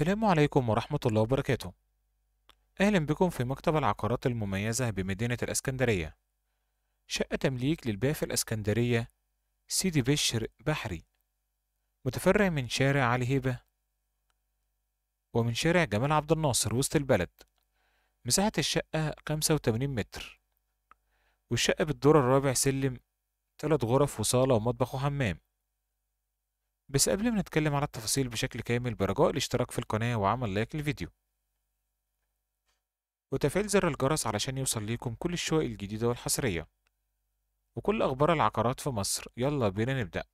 السلام عليكم ورحمة الله وبركاته أهلا بكم في مكتب العقارات المميزة بمدينة الأسكندرية شقة تمليك في الأسكندرية سيدي بشر بحري متفرع من شارع علي هيبة ومن شارع جمال عبد الناصر وسط البلد مساحة الشقة 85 متر والشقة بالدور الرابع سلم تلات غرف وصالة ومطبخ وحمام بس قبل ما نتكلم على التفاصيل بشكل كامل برجاء الاشتراك في القناة وعمل لايك للفيديو وتفعيل زر الجرس علشان يوصل ليكم كل الشقق الجديدة والحصرية وكل أخبار العقارات في مصر يلا بينا نبدأ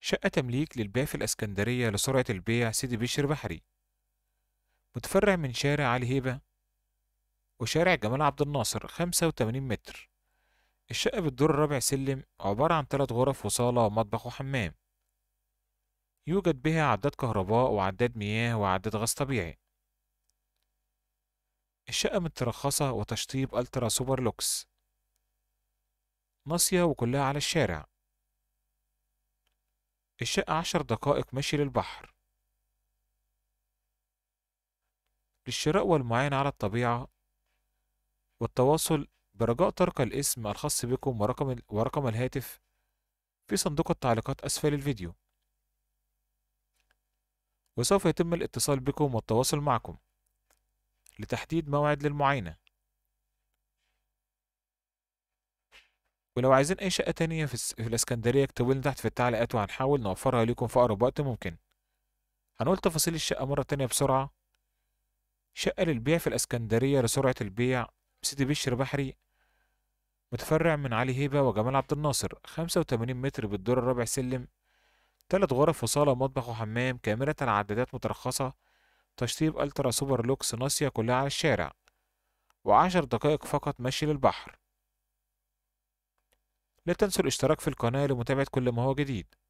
شقة تمليك للبيع في الإسكندرية لسرعة البيع سيدي بشر بحري متفرع من شارع علي هيبة وشارع جمال عبد الناصر 85 متر الشقة بالدور الرابع سلم عبارة عن ثلاث غرف وصالة ومطبخ وحمام يوجد بها عداد كهرباء وعداد مياه وعداد غاز طبيعي الشقة مترخصة وتشطيب ألترا سوبر لوكس ناصية وكلها على الشارع الشقة عشر دقائق مشي للبحر للشراء والمعاينة على الطبيعة والتواصل برجاء ترك الاسم الخاص بكم ورقم, ورقم الهاتف في صندوق التعليقات أسفل الفيديو وسوف يتم الاتصال بكم والتواصل معكم لتحديد موعد للمعاينة ولو عايزين أي شقة تانية في الإسكندرية اكتبوا لنا تحت في التعليقات وهنحاول نوفرها لكم في أقرب وقت ممكن هنقول تفاصيل الشقة مرة تانية بسرعة شقة للبيع في الإسكندرية لسرعة البيع سيدي بشر بحري متفرع من علي هيبة وجمال عبد الناصر 85 متر بالدور الرابع سلم تلات غرف وصالة ومطبخ وحمام كاملة عدادات مترخصة تشطيب ألترا سوبر لوكس ناصية كلها على الشارع وعشر دقائق فقط مشي للبحر لا تنسوا الاشتراك في القناة لمتابعة كل ما هو جديد